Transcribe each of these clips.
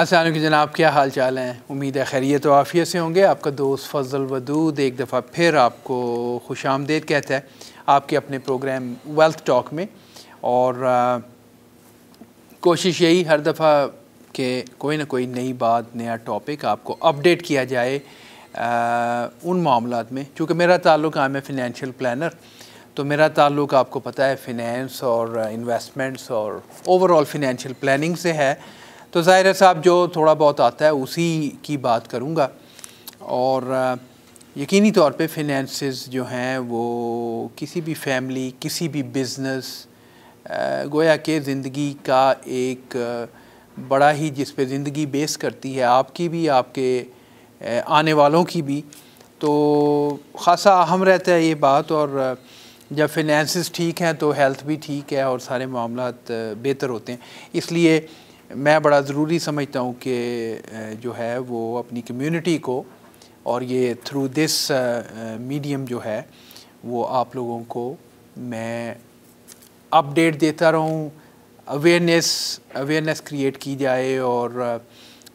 असल की जनाब क्या हाल चाल हैं उम्मीद है खैरियत आफियत से होंगे आपका दोस्त फजल वदूद एक दफ़ा फिर आपको खुश आमदेद कहता है आपके अपने प्रोग्राम वेल्थ टॉक में और आ, कोशिश यही हर दफ़ा कि कोई ना कोई नई बात नया टॉपिक आपको अपडेट किया जाए आ, उन मामला में चूँकि मेरा ताल्लुक आम है फिनंशियल प्लानर तो मेरा ताल्लुक आपको पता है फिनेंस और इन्वेस्टमेंट्स और ओवरऑल फिनंशियल प्लानिंग से है तो ज़ाहिर साहब जो थोड़ा बहुत आता है उसी की बात करूँगा और यकीनी तौर पे फिनेंसेस जो हैं वो किसी भी फैमिली किसी भी बिज़नेस गोया के ज़िंदगी का एक बड़ा ही जिस पे ज़िंदगी बेस करती है आपकी भी आपके आने वालों की भी तो ख़ासा अहम रहता है ये बात और जब फिनेंसिस ठीक हैं तो हेल्थ भी ठीक है और सारे मामला बेहतर होते हैं इसलिए मैं बड़ा ज़रूरी समझता हूँ कि जो है वो अपनी कम्युनिटी को और ये थ्रू दिस मीडियम जो है वो आप लोगों को मैं अपडेट देता रहूँ अवेयरनेस अवेयरनेस क्रिएट की जाए और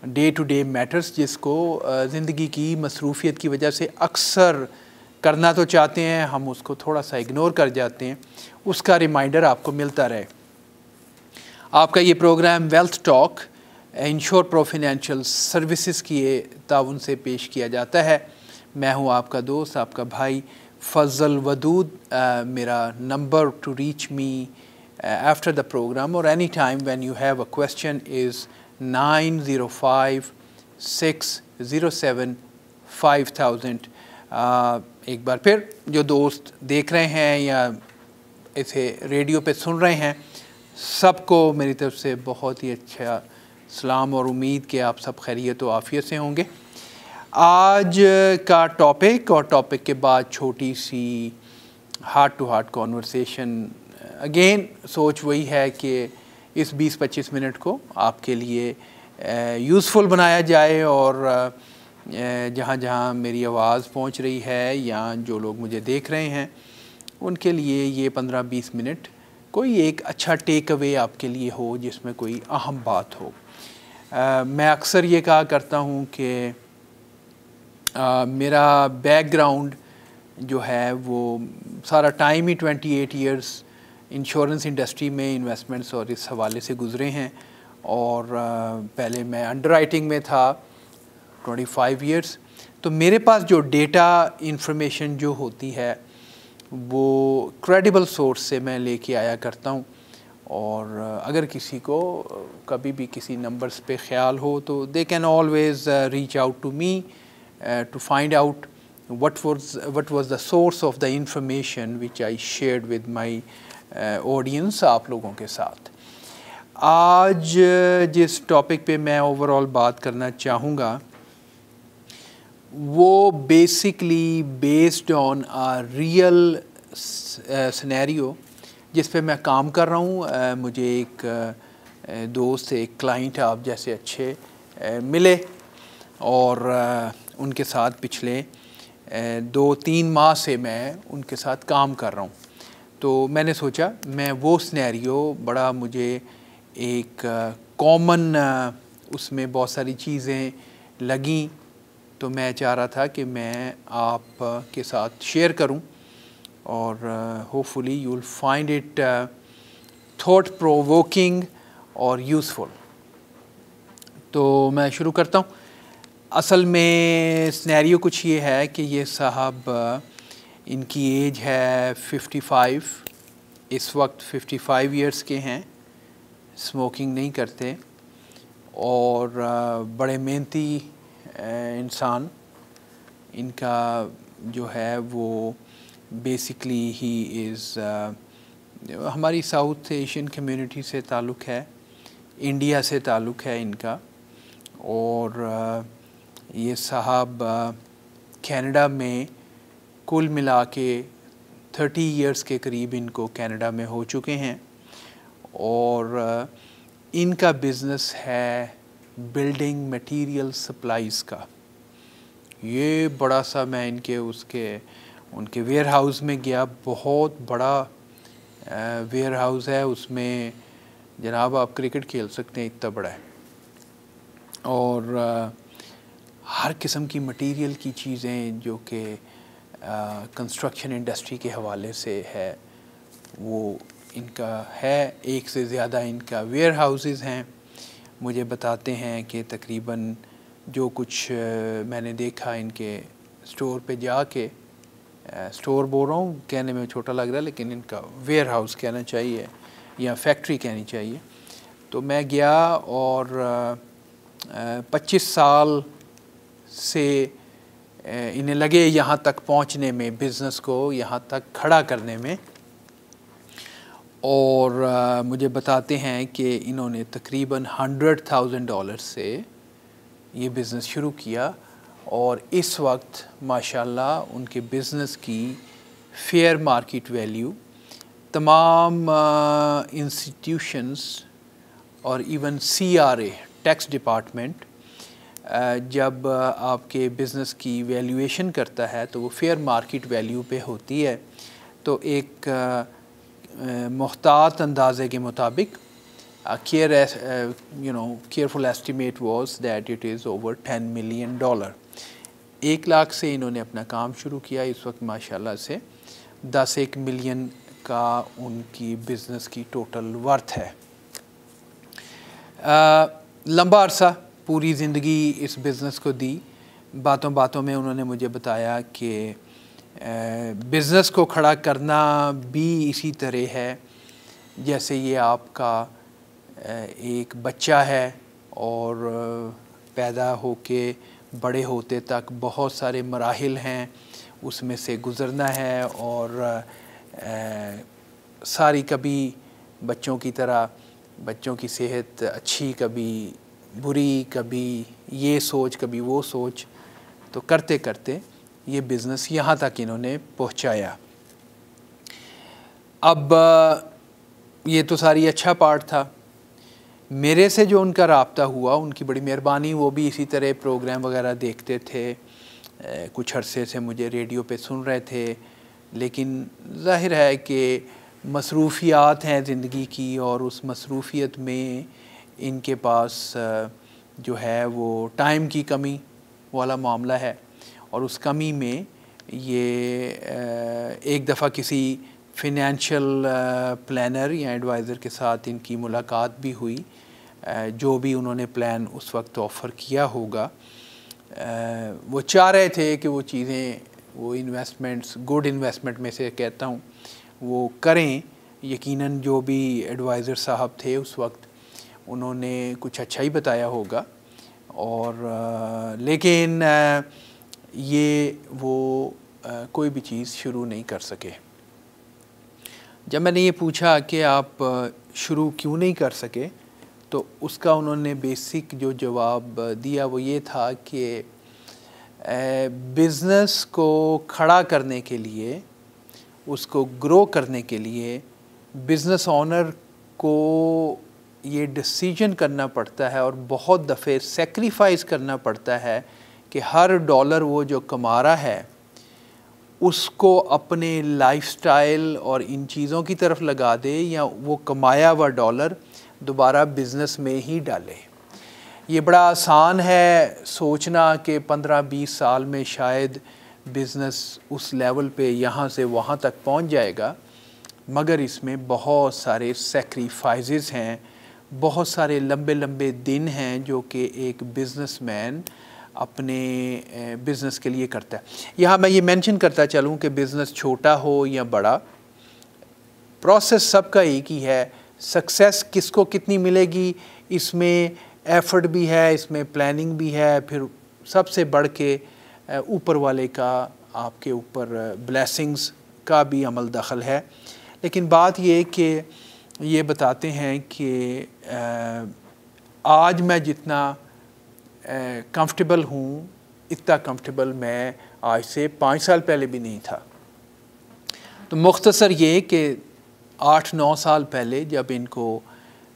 डे टू डे मैटर्स जिसको ज़िंदगी की मसरूफियत की वजह से अक्सर करना तो चाहते हैं हम उसको थोड़ा सा इग्नोर कर जाते हैं उसका रिमाइंडर आपको मिलता रहे आपका ये programme wealth talk insure pro financial services की ताउन से पेश किया जाता है मैं हूँ आपका दोस्त आपका भाई फजल वदूद आ, मेरा number to reach me after the programme और any time when you have a question is nine zero five six zero seven five thousand एक बार फिर जो दोस्त देख रहे हैं या इसे रेडियो पे सुन रहे हैं सबको मेरी तरफ से बहुत ही अच्छा सलाम और उम्मीद कि आप सब खैरियत और आफियत से होंगे आज का टॉपिक और टॉपिक के बाद छोटी सी heart to heart conversation again सोच वही है कि इस 20-25 मिनट को आपके लिए यूज़फुल बनाया जाए और जहाँ जहाँ मेरी आवाज़ पहुँच रही है या जो लोग मुझे देख रहे हैं उनके लिए ये 15-20 मिनट कोई एक अच्छा टेक अवे आपके लिए हो जिसमें कोई अहम बात हो आ, मैं अक्सर ये कहा करता हूँ कि मेरा बैकग्राउंड जो है वो सारा टाइम ही 28 इयर्स इंश्योरेंस इंडस्ट्री में इन्वेस्टमेंट्स और इस हवाले से गुजरे हैं और पहले मैं अंडरराइटिंग में था 25 इयर्स तो मेरे पास जो डेटा इंफॉर्मेशन जो होती है वो क्रेडिबल सोर्स से मैं लेके आया करता हूँ और अगर किसी को कभी भी किसी नंबर्स पे ख्याल हो तो they can always reach out to me to find out what was what was the source of the information which I share with my audience आप लोगों के साथ आज जिस टॉपिक पे मैं ओवरऑल बात करना चाहूँगा वो basically based on a real scenario जिस पे मैं काम कर रहा हूँ uh, मुझे एक uh, uh, दोस्त एक क्लाइंट आप जैसे अच्छे मिले और उनके साथ पिछले दो तीन माह से मैं उनके साथ काम कर रहा हूँ तो मैंने सोचा मैं वो स्नैरियो बड़ा मुझे एक कॉमन उसमें बहुत सारी चीज़ें लगें तो मैं चाह रहा था कि मैं आप के साथ शेयर करूं और hopefully you will find it thought provoking और यूज़फुल तो मैं शुरू करता हूं असल में स्नैरियो कुछ ये है कि ये साहब uh, इनकी एज है 55 इस वक्त 55 इयर्स के हैं स्मोकिंग नहीं करते और uh, बड़े मेहनती इंसान इनका जो है वो बेसिकली ही इज़ हमारी साउथ एशियन कम्युनिटी से ताल्लुक़ है इंडिया से ताल्लुक़ है इनका और ये साहब कनाडा में कुल मिला के थर्टी ईयर्स के करीब इनको कनाडा में हो चुके हैं और इनका बिज़नेस है बिल्डिंग मटेरियल सप्लाईज़ का ये बड़ा सा मैं इनके उसके उनके वेयर हाउस में गया बहुत बड़ा वेयर हाउस है उसमें जनाब आप क्रिकेट खेल सकते हैं इतना बड़ा है और आ, हर किस्म की मटेरियल की चीज़ें जो कि कंस्ट्रक्शन इंडस्ट्री के हवाले से है वो इनका है एक से ज़्यादा इनका वेयर हाउसेज़ हैं मुझे बताते हैं कि तकरीबन जो कुछ मैंने देखा इनके स्टोर पे जाके स्टोर बोल रहा हूँ कहने में छोटा लग रहा है लेकिन इनका वेयर हाउस कहना चाहिए या फैक्ट्री कहनी चाहिए तो मैं गया और पच्चीस साल से इन्हें लगे यहाँ तक पहुँचने में बिज़नेस को यहाँ तक खड़ा करने में और आ, मुझे बताते हैं कि इन्होंने तकरीबन हंड्रेड थाउजेंड डॉलर से ये बिज़नेस शुरू किया और इस वक्त माशाल्लाह उनके बिज़नेस की फेयर मार्केट वैल्यू तमाम इंस्टीट्यूशंस और इवन सीआरए टैक्स डिपार्टमेंट जब आपके बिज़नेस की वैल्यूएशन करता है तो वो फेयर मार्केट वैल्यू पे होती है तो एक आ, मुहतात अंदाजे के मुताबिक care you know careful estimate was that it is over ten million dollar एक लाख से इन्होंने अपना काम शुरू किया इस वक्त माशाल्लाह से दस एक मिलियन का उनकी बिज़नेस की टोटल वर्थ है आ, लंबा अरसा पूरी ज़िंदगी इस बिज़नेस को दी बातों बातों में उन्होंने मुझे बताया कि बिज़नेस को खड़ा करना भी इसी तरह है जैसे ये आपका एक बच्चा है और पैदा हो के बड़े होते तक बहुत सारे मराहल हैं उसमें से गुज़रना है और सारी कभी बच्चों की तरह बच्चों की सेहत अच्छी कभी बुरी कभी ये सोच कभी वो सोच तो करते करते ये बिज़नेस यहाँ तक इन्होंने पहुँचाया अब ये तो सारी अच्छा पार्ट था मेरे से जो उनका रबता हुआ उनकी बड़ी मेहरबानी वो भी इसी तरह प्रोग्राम वगैरह देखते थे कुछ अरसे से मुझे रेडियो पे सुन रहे थे लेकिन जाहिर है कि मसरूफियात हैं ज़िंदगी की और उस मसरूफियत में इनके पास जो है वो टाइम की कमी वाला मामला है और उस कमी में ये एक दफ़ा किसी फिनेंशियल प्लानर या एडवाइज़र के साथ इनकी मुलाकात भी हुई जो भी उन्होंने प्लान उस वक्त ऑफ़र किया होगा वो चाह रहे थे कि वो चीज़ें वो इन्वेस्टमेंट्स गुड इन्वेस्टमेंट में से कहता हूँ वो करें यकीनन जो भी एडवाइज़र साहब थे उस वक्त उन्होंने कुछ अच्छा ही बताया होगा और लेकिन ये वो आ, कोई भी चीज़ शुरू नहीं कर सके जब मैंने ये पूछा कि आप शुरू क्यों नहीं कर सके तो उसका उन्होंने बेसिक जो जवाब दिया वो ये था कि बिज़नेस को खड़ा करने के लिए उसको ग्रो करने के लिए बिज़नेस ऑनर को ये डिसीजन करना पड़ता है और बहुत दफ़े सेक्रीफाइस करना पड़ता है कि हर डॉलर वो जो कमा रहा है उसको अपने लाइफस्टाइल और इन चीज़ों की तरफ लगा दे या वो कमाया हुआ डॉलर दोबारा बिज़नेस में ही डाले ये बड़ा आसान है सोचना कि पंद्रह बीस साल में शायद बिज़नेस उस लेवल पे यहाँ से वहाँ तक पहुँच जाएगा मगर इसमें बहुत सारे सेक्रीफाइसेस हैं बहुत सारे लंबे लंबे दिन हैं जो कि एक बिज़नेसमैन मैन अपने बिज़नेस के लिए करता है यहाँ मैं ये मेंशन करता चलूँ कि बिज़नेस छोटा हो या बड़ा प्रोसेस सबका एक ही है सक्सेस किसको कितनी मिलेगी इसमें एफर्ट भी है इसमें प्लानिंग भी है फिर सबसे बढ़ के ऊपर वाले का आपके ऊपर ब्लेसिंग्स का भी अमल दखल है लेकिन बात ये कि ये बताते हैं कि आज मैं जितना कंफर्टेबल हूँ इतना कंफर्टेबल मैं आज से पाँच साल पहले भी नहीं था तो मुख्तसर ये कि आठ नौ साल पहले जब इनको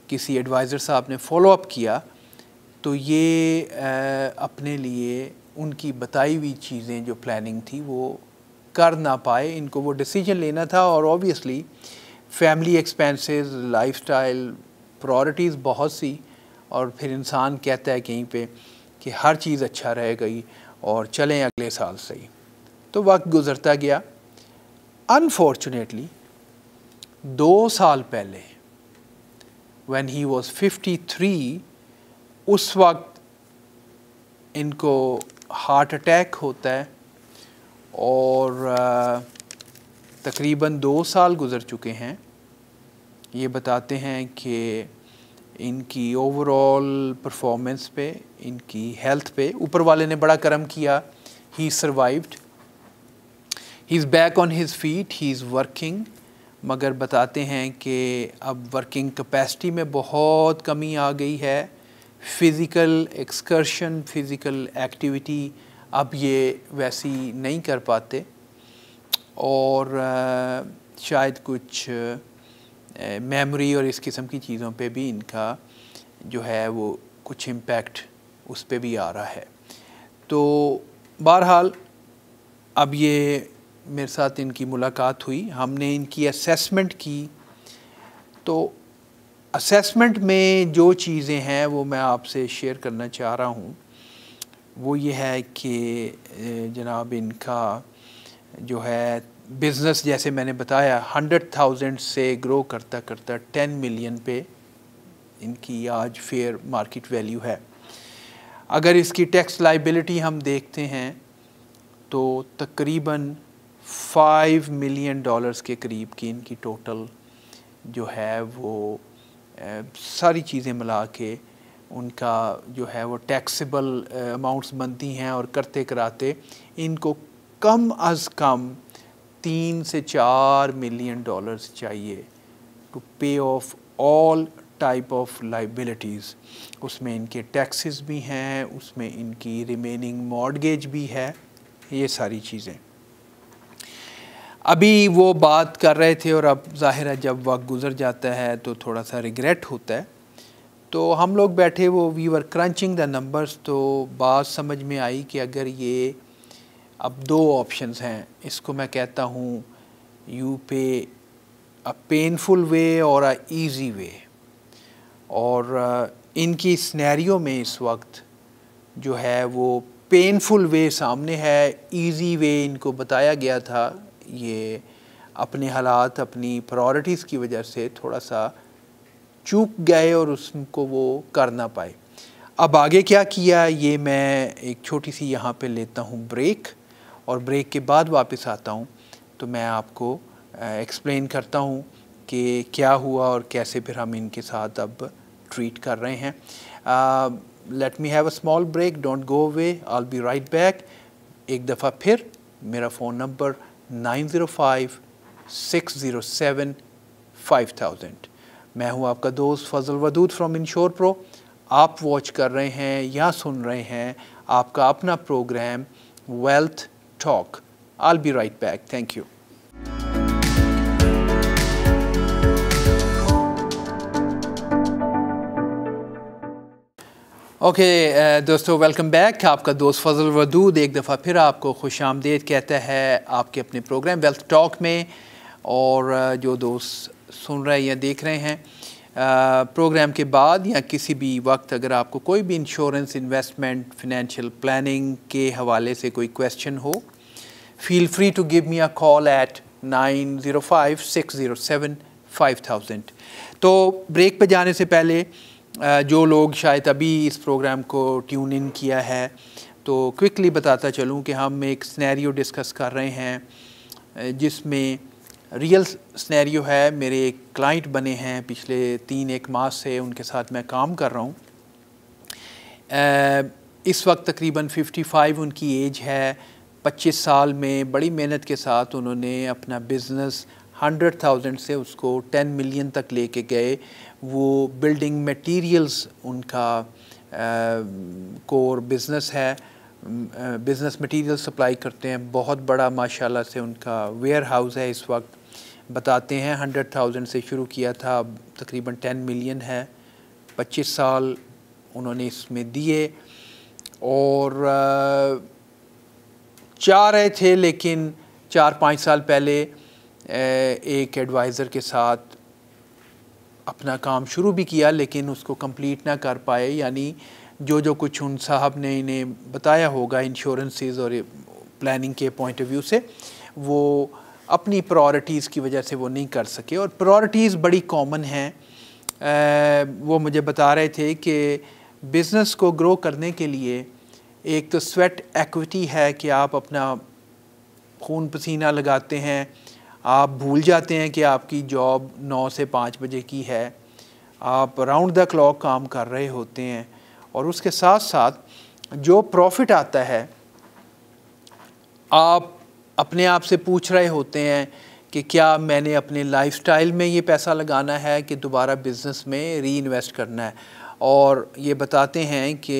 किसी एडवाइज़र साहब ने फॉलोअप किया तो ये आ, अपने लिए उनकी बताई हुई चीज़ें जो प्लानिंग थी वो कर ना पाए इनको वो डिसीजन लेना था और obviously family expenses lifestyle priorities बहुत सी और फिर इंसान कहता है कहीं पे कि हर चीज़ अच्छा रह गई और चलें अगले साल से ही तो वक्त गुज़रता गया अनफॉर्चुनेटली दो साल पहले when he was fifty three उस वक्त इनको हार्ट अटैक होता है और तकरीबन दो साल गुज़र चुके हैं ये बताते हैं कि इनकी ओवरऑल परफॉर्मेंस पे इनकी हेल्थ पे ऊपर वाले ने बड़ा करम किया he survived he is back on his feet he is working मगर बताते हैं कि अब वर्किंग कैपेसिटी में बहुत कमी आ गई है फ़िज़िकल एक्सकर्शन फ़िज़िकल एक्टिविटी अब ये वैसी नहीं कर पाते और शायद कुछ मेमोरी और इस किस्म की चीज़ों पे भी इनका जो है वो कुछ इम्पेक्ट उस पर भी आ रहा है तो बहरहाल अब ये मेरे साथ इनकी मुलाकात हुई हमने इनकी असेसमेंट की तो असेसमेंट में जो चीज़ें हैं वो मैं आपसे शेयर करना चाह रहा हूँ वो ये है कि जनाब इनका जो है बिज़नेस जैसे मैंने बताया हंड्रेड थाउजेंड से ग्रो करता करता टेन मिलियन पे इनकी आज फेयर मार्केट वैल्यू है अगर इसकी टैक्स लाइबिलिटी हम देखते हैं तो तकरीबन फाइव मिलियन डॉलर्स के करीब की इनकी टोटल जो है वो ए, सारी चीज़ें मिला के उनका जो है वो टैक्सेबल अमाउंट्स बनती हैं और करते कराते इनको कम अज़ कम तीन से चार मिलियन डॉलर्स चाहिए to pay off all type of liabilities उसमें इनके टैक्सेस भी हैं उसमें इनकी रिमेनिंग मॉडगेज भी है ये सारी चीज़ें अभी वो बात कर रहे थे और अब जाहिर है जब वक्त गुजर जाता है तो थोड़ा सा रिग्रेट होता है तो हम लोग बैठे वो we were crunching the numbers तो बात समझ में आई कि अगर ये अब दो ऑप्शंस हैं इसको मैं कहता हूँ यू पे अ पेनफुल वे और अ ईजी वे और इनकी स्नैरियो में इस वक्त जो है वो पेनफुल वे सामने है ईजी वे इनको बताया गया था ये अपने हालात अपनी प्रायोरिटीज़ की वजह से थोड़ा सा चूक गए और उसको वो कर ना पाए अब आगे क्या किया ये मैं एक छोटी सी यहाँ पे लेता हूँ ब्रेक और ब्रेक के बाद वापस आता हूँ तो मैं आपको एक्सप्लेन करता हूँ कि क्या हुआ और कैसे फिर हम इनके साथ अब ट्रीट कर रहे हैं let me have a small break don't go away I'll be right back एक दफ़ा फिर मेरा phone number nine zero five six zero seven five thousand मैं हूँ आपका दोस्त Fazal Wadood from insure pro आप वॉच कर रहे हैं या सुन रहे हैं आपका अपना programme wealth talk. I'll be right back. Thank you. Okay okay, uh, दोस्तों वेलकम बैक आपका दोस्त फजल वदूद एक दफ़ा फिर आपको खुश आमदेद कहता है आपके अपने प्रोग्राम वेल्थ टॉक में और uh, जो दोस्त सुन रहे हैं या देख रहे हैं प्रोग्राम uh, के बाद या किसी भी वक्त अगर आपको कोई भी इंश्योरेंस इन्वेस्टमेंट फिनेंशियल प्लानिंग के हवाले से कोई क्वेश्चन हो feel free to give me a call at 905-607-5000. तो ब्रेक पे जाने से पहले जो लोग शायद अभी इस प्रोग्राम को ट्यून इन किया है तो क्विकली बताता चलूँ कि हम एक स्नैरियो डिस्कस कर रहे हैं जिसमें रियल स्नैरियो है मेरे एक क्लाइंट बने हैं पिछले तीन एक माह से उनके साथ मैं काम कर रहा हूँ इस वक्त तकरीबन 55 उनकी एज है 25 साल में बड़ी मेहनत के साथ उन्होंने अपना बिज़नेस 100,000 से उसको 10 मिलियन तक लेके गए वो बिल्डिंग मटेरियल्स उनका कोर बिज़नेस है बिज़नेस मटेरियल सप्लाई करते हैं बहुत बड़ा माशाल्लाह से उनका वेयर हाउस है इस वक्त बताते हैं हंड्रेड थाउजेंड से शुरू किया था अब तकरीबन टेन मिलियन है पच्चीस साल उन्होंने इसमें दिए और चाह रहे थे लेकिन चार पाँच साल पहले एक एडवाइज़र के साथ अपना काम शुरू भी किया लेकिन उसको कंप्लीट ना कर पाए यानी जो जो कुछ उन साहब ने इन्हें बताया होगा इंश्योरेंसेज और प्लानिंग के पॉइंट ऑफ व्यू से वो अपनी प्रायोरिटीज़ की वजह से वो नहीं कर सके और प्रायोरिटीज़ बड़ी कॉमन हैं वो मुझे बता रहे थे कि बिज़नेस को ग्रो करने के लिए एक तो स्वेट एक्विटी है कि आप अपना खून पसीना लगाते हैं आप भूल जाते हैं कि आपकी जॉब नौ से पाँच बजे की है आप राउंड द क्लॉक काम कर रहे होते हैं और उसके साथ साथ जो प्रॉफिट आता है आप अपने आप से पूछ रहे होते हैं कि क्या मैंने अपने लाइफस्टाइल में ये पैसा लगाना है कि दोबारा बिज़नेस में री इन्वेस्ट करना है और ये बताते हैं कि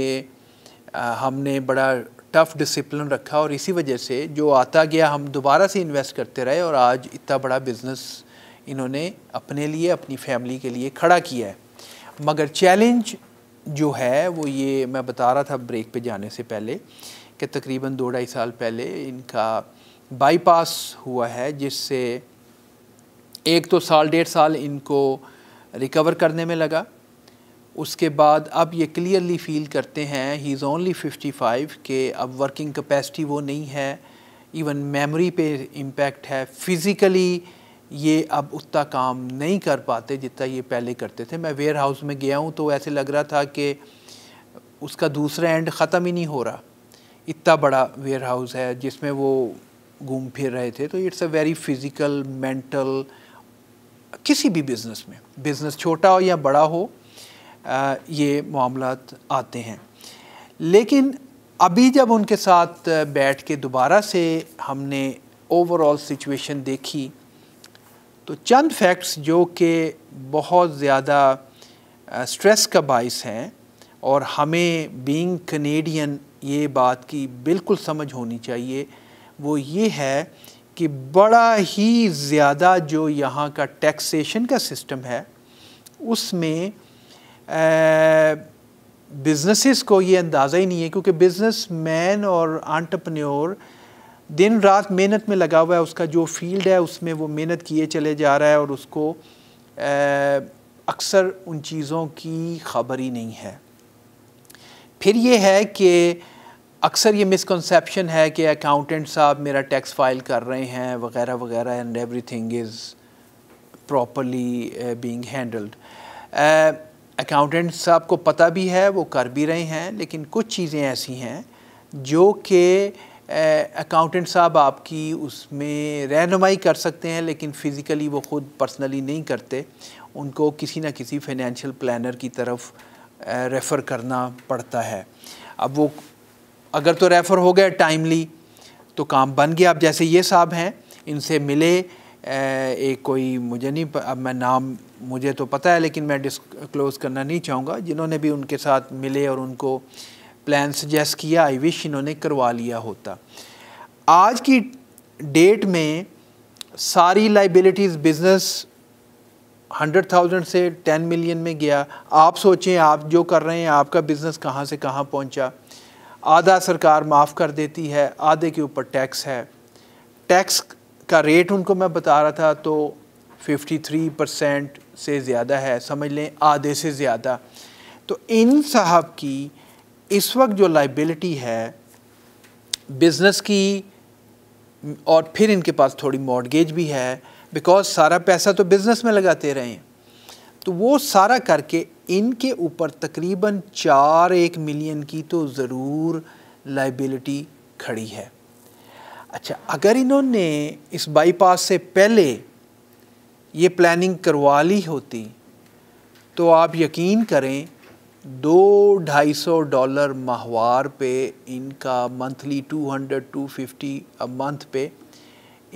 हमने बड़ा टफ डिसिप्लिन रखा और इसी वजह से जो आता गया हम दोबारा से इन्वेस्ट करते रहे और आज इतना बड़ा बिज़नेस इन्होंने अपने लिए अपनी फैमिली के लिए खड़ा किया है मगर चैलेंज जो है वो ये मैं बता रहा था ब्रेक पे जाने से पहले कि तकरीबन दो ढाई साल पहले इनका बाईपास हुआ है जिससे एक तो साल डेढ़ साल इनको रिकवर करने में लगा उसके बाद अब ये क्लियरली फील करते हैं ही इज़ ओनली 55 के अब वर्किंग कैपेसिटी वो नहीं है इवन मेमोरी पे इम्पैक्ट है फिज़िकली ये अब उतना काम नहीं कर पाते जितना ये पहले करते थे मैं वेयर हाउस में गया हूँ तो ऐसे लग रहा था कि उसका दूसरा एंड ख़त्म ही नहीं हो रहा इतना बड़ा वेयर हाउस है जिसमें वो घूम फिर रहे थे तो it's a very physical mental किसी भी बिज़नेस में बिज़नेस छोटा हो या बड़ा हो ये मामला आते हैं लेकिन अभी जब उनके साथ बैठ के दोबारा से हमने ओवरऑल सिचुएशन देखी तो चंद फैक्ट्स जो कि बहुत ज़्यादा स्ट्रेस का बायस हैं और हमें बीइंग कनेडियन ये बात की बिल्कुल समझ होनी चाहिए वो ये है कि बड़ा ही ज़्यादा जो यहाँ का टैक्सेशन का सिस्टम है उसमें बिज़नेसेस को ये अंदाज़ा ही नहीं है क्योंकि बिज़नेस मैन और आंटरप्रन्योर दिन रात मेहनत में लगा हुआ है उसका जो फील्ड है उसमें वो मेहनत किए चले जा रहा है और उसको अक्सर उन चीज़ों की खबर ही नहीं है फिर ये है कि अक्सर ये मिसकनसप्शन है कि अकाउंटेंट साहब मेरा टैक्स फाइल कर रहे हैं वगैरह वगैरह and everything is properly being handled accountant साहब को पता भी है वो कर भी रहे हैं लेकिन कुछ चीज़ें ऐसी हैं जो कि अकाउंटेंट साहब आपकी उसमें रहनुमाई कर सकते हैं लेकिन फ़िज़िकली वो ख़ुद पर्सनली नहीं करते उनको किसी ना किसी फाइनेंशियल प्लानर की तरफ रेफ़र करना पड़ता है अब वो अगर तो रेफ़र हो गया टाइमली तो काम बन गया अब जैसे ये साहब हैं इनसे मिले एक कोई मुझे नहीं अब मैं नाम मुझे तो पता है लेकिन मैं डिस्क्लोज़ करना नहीं चाहूँगा जिन्होंने भी उनके साथ मिले और उनको प्लान सजेस्ट किया आई विश इन्होंने करवा लिया होता आज की डेट में सारी लाइबिलिटीज़ बिज़नेस हंड्रेड थाउजेंड से टेन मिलियन में गया आप सोचें आप जो कर रहे हैं आपका बिज़नेस कहाँ से कहाँ पहुँचा आधा सरकार माफ़ कर देती है आधे के ऊपर टैक्स है टैक्स का रेट उनको मैं बता रहा था तो 53 परसेंट से ज़्यादा है समझ लें आधे से ज़्यादा तो इन साहब की इस वक्त जो लाइबिलिटी है बिज़नेस की और फिर इनके पास थोड़ी मॉडगेज भी है बिकॉज सारा पैसा तो बिज़नेस में लगाते रहे हैं तो वो सारा करके इनके ऊपर तकरीबन चार एक मिलियन की तो ज़रूर लाइबिलिटी खड़ी है अच्छा अगर इन्होंने इस बाईपास से पहले ये प्लानिंग करवा ली होती तो आप यकीन करें दो ढाई सौ डॉलर माहवार पे इनका monthly two hundred two fifty a month पे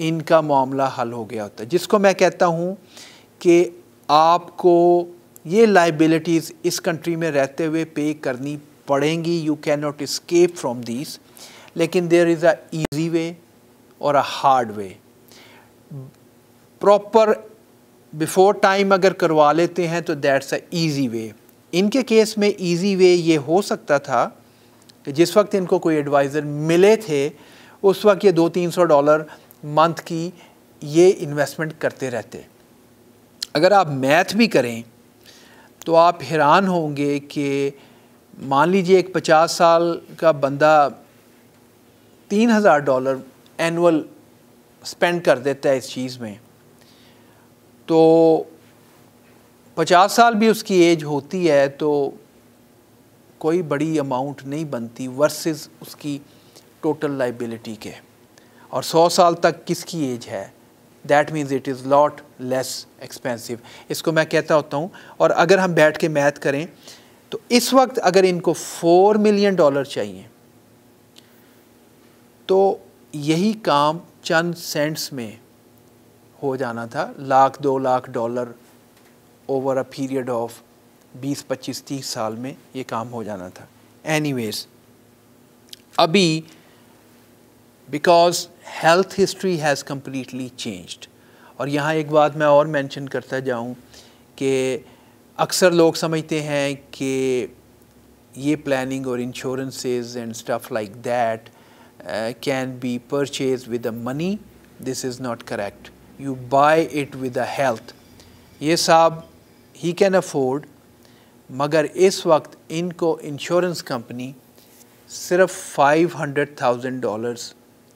इनका मामला हल हो गया होता है जिसको मैं कहता हूँ कि आपको ये लाइबिलिटीज़ इस कंट्री में रहते हुए पे करनी पड़ेंगी you can not escape from this लेकिन there is a easy way और a hard way proper before time अगर करवा लेते हैं तो दैट्स अ ईजी वे इनके केस में ईजी वे ये हो सकता था कि जिस वक्त इनको कोई एडवाइज़र मिले थे उस वक्त ये दो तीन सौ डॉलर मंथ की ये इन्वेस्टमेंट करते रहते अगर आप मैथ भी करें तो आप हैरान होंगे कि मान लीजिए एक पचास साल का बंदा तीन हज़ार डॉलर एनअल स्पेंड कर देता है इस चीज़ में तो पचास साल भी उसकी एज होती है तो कोई बड़ी अमाउंट नहीं बनती वर्सेस उसकी टोटल लाइबिलिटी के और सौ साल तक किसकी एज है that means it is lot less expensive इसको मैं कहता होता हूँ और अगर हम बैठ के मैथ करें तो इस वक्त अगर इनको फोर मिलियन डॉलर चाहिए तो यही काम चंद सेंट्स में हो जाना था लाख दो lakh dollar over a period of बीस पच्चीस तीस साल में ये काम हो जाना था एनी अभी because health history has completely changed और यहाँ एक बात मैं और मेंशन करता जाऊँ कि अक्सर लोग समझते हैं कि ये प्लानिंग और insurances and stuff like that can be purchase with the money this is not correct you buy it with a health ये साहब ही कैन अफोर्ड मगर इस वक्त इनको इंश्योरेंस कंपनी सिर्फ फाइव हंड्रेड थाउजेंड डॉलर्स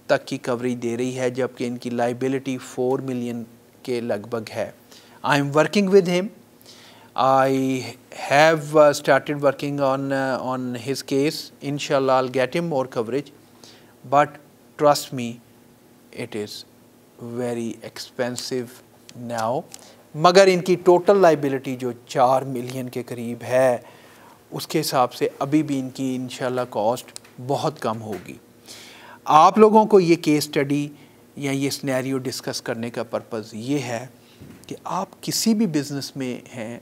तक की कवरेज दे रही है जबकि इनकी लाइबिलिटी फोर मिलियन के लगभग है I am working with him I have started working on on his case in शेट him more coverage but trust me it is very expensive now मगर इनकी टोटल लाइबिलिटी जो चार मिलियन के करीब है उसके हिसाब से अभी भी इनकी इन कॉस्ट बहुत कम होगी आप लोगों को ये केस स्टडी या ये स्नैरियो डिस्कस करने का पर्पज़ ये है कि आप किसी भी बिज़नेस में हैं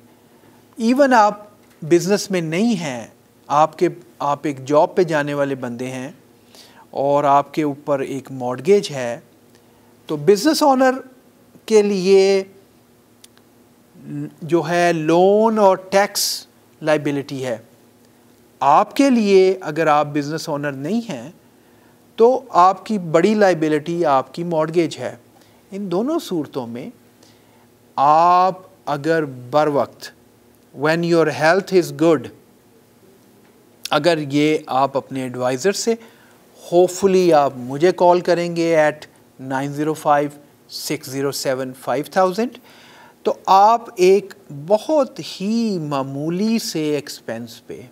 इवन आप बिज़नेस में नहीं हैं आपके आप एक जॉब पे जाने वाले बंदे हैं और आपके ऊपर एक मॉडगेज है तो बिज़नेस ऑनर के लिए जो है लोन और टैक्स लाइबिलिटी है आपके लिए अगर आप बिज़नेस ऑनर नहीं हैं तो आपकी बड़ी लाइबिलिटी आपकी मॉडगेज है इन दोनों सूरतों में आप अगर बर वक्त when your health is good अगर ये आप अपने एडवाइज़र से होपफुली आप मुझे कॉल करेंगे एट 905 607 5000 तो आप एक बहुत ही मामूली से एक्सपेंस पे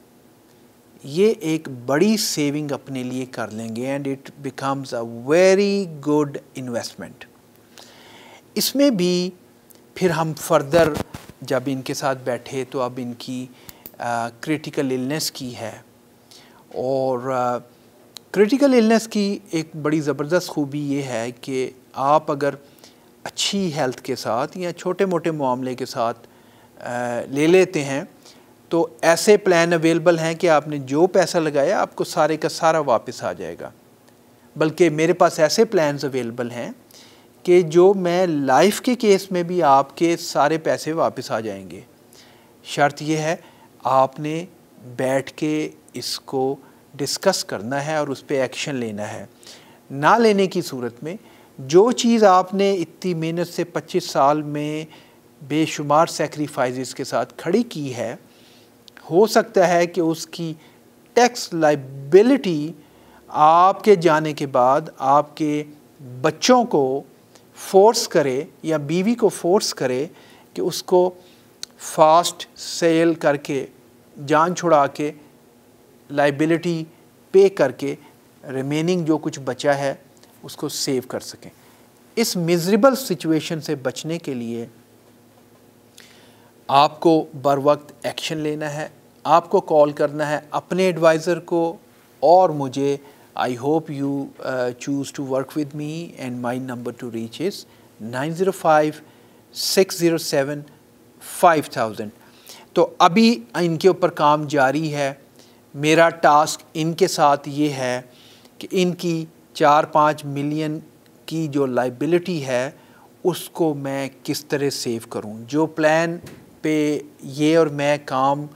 ये एक बड़ी सेविंग अपने लिए कर लेंगे and it becomes a very good investment इसमें भी फिर हम फर्दर जब इनके साथ बैठे तो अब इनकी क्रिटिकल इलनेस की है और uh, क्रिटिकल इलनेस की एक बड़ी ज़बरदस्त खूबी ये है कि आप अगर अच्छी हेल्थ के साथ या छोटे मोटे मामले के साथ ले लेते हैं तो ऐसे प्लान अवेलेबल हैं कि आपने जो पैसा लगाया आपको सारे का सारा वापस आ जाएगा बल्कि मेरे पास ऐसे प्लान्स अवेलेबल हैं कि जो मैं लाइफ के केस में भी आपके सारे पैसे वापस आ जाएंगे शर्त यह है आपने बैठ के इसको डिस्कस करना है और उस पर एक्शन लेना है ना लेने की सूरत में जो चीज़ आपने इतनी मेहनत से 25 साल में बेशुमार सेक्रीफाइस के साथ खड़ी की है हो सकता है कि उसकी टैक्स लाइबिलिटी आपके जाने के बाद आपके बच्चों को फोर्स करे या बीवी को फोर्स करे कि उसको फास्ट सेल करके जान छुड़ा के लाइबिलिटी पे करके रिमेनिंग जो कुछ बचा है उसको सेव कर सकें इस मिजरेबल सिचुएशन से बचने के लिए आपको बर वक्त एक्शन लेना है आपको कॉल करना है अपने एडवाइज़र को और मुझे I hope you choose to work with me and my number to reach is nine zero five six zero seven five thousand तो अभी इनके ऊपर काम जारी है मेरा टास्क इनके साथ ये है कि इनकी चार पाँच मिलियन की जो लाइबिलिटी है उसको मैं किस तरह सेव करूं जो प्लान पे ये और मैं काम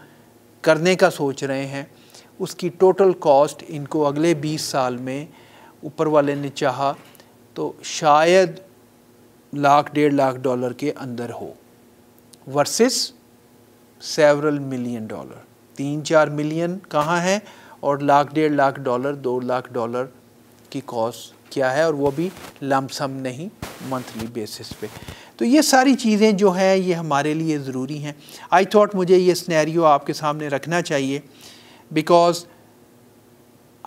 करने का सोच रहे हैं उसकी टोटल कॉस्ट इनको अगले 20 साल में ऊपर वाले ने चाहा तो शायद लाख डेढ़ लाख डॉलर के अंदर हो वर्सेस सेवरल मिलियन डॉलर तीन चार मिलियन कहाँ हैं और लाख डेढ़ लाख डॉलर दो लाख डॉलर की कॉस्ट क्या है और वो भी लमसम नहीं मंथली बेसिस पे तो ये सारी चीज़ें जो हैं ये हमारे लिए ज़रूरी हैं आई थॉट मुझे ये स्नैरियो आपके सामने रखना चाहिए बिकॉज़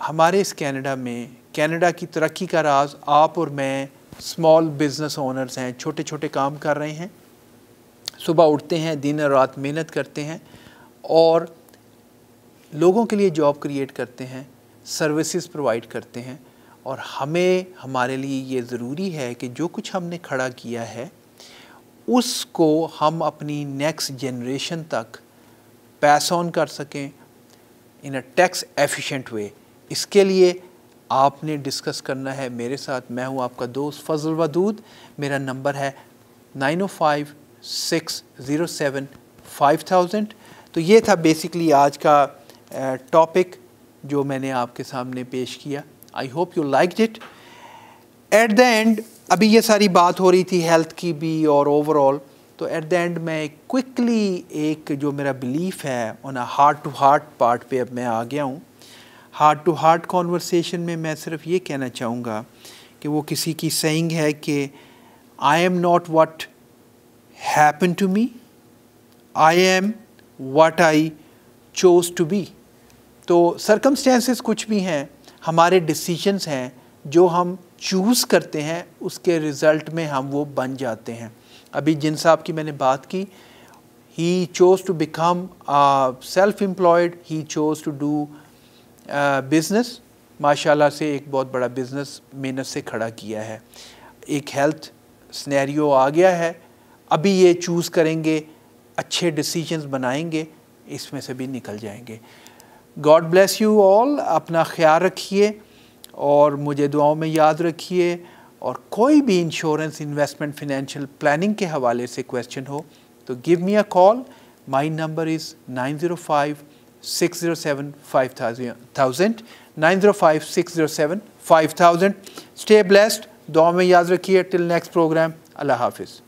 हमारे इस कैनेडा में कैनेडा की तरक्की का राज आप और मैं स्मॉल बिज़नेस ओनर्स हैं छोटे छोटे काम कर रहे हैं सुबह उठते हैं दिन और रात मेहनत करते हैं और लोगों के लिए जॉब क्रिएट करते हैं सर्विसेज प्रोवाइड करते हैं और हमें हमारे लिए ये ज़रूरी है कि जो कुछ हमने खड़ा किया है उसको हम अपनी नेक्स्ट जनरेशन तक पैस ऑन कर सकें इन अ टैक्स एफिशिएंट वे इसके लिए आपने डिस्कस करना है मेरे साथ मैं हूं आपका दोस्त फजल वदूद मेरा नंबर है nine O five six zero seven five thousand तो ये था बेसिकली आज का टॉपिक जो मैंने आपके सामने पेश किया I hope you like it at the end अभी ये सारी बात हो रही थी हेल्थ की भी और ओवरऑल तो एट द एंड मैं क्विकली एक जो मेरा बिलीफ है on a heart to heart part पे अब मैं आ गया हूँ हार्ट टू हार्ट कॉन्वर्सेशन में मैं सिर्फ ये कहना चाहूँगा कि वो किसी की सेइंग है कि I am not what happen to me I am what I choose to be तो सरकमस्टेंसेस कुछ भी हैं हमारे डिसीजंस हैं जो हम चूज़ करते हैं उसके रिज़ल्ट में हम वो बन जाते हैं अभी जिन साहब की मैंने बात की he chose to become self employed he chose to do business माशाल्लाह से एक बहुत बड़ा बिज़नेस मेहनत से खड़ा किया है एक हेल्थ स्नैरियो आ गया है अभी ये चूज़ करेंगे अच्छे डिसीजंस बनाएंगे इसमें से भी निकल जाएंगे गॉड ब्लेस यू ऑल अपना ख्याल रखिए और मुझे दुआओं में याद रखिए और कोई भी इंश्योरेंस इन्वेस्टमेंट फिनेंशियल प्लानिंग के हवाले से क्वेश्चन हो तो give me a call my number is nine zero five six zero seven five thousand nine zero five six zero seven five thousand stay blessed दुआ में याद रखिए टिल नेक्स्ट प्रोग्राम अल्लाह हाफिज़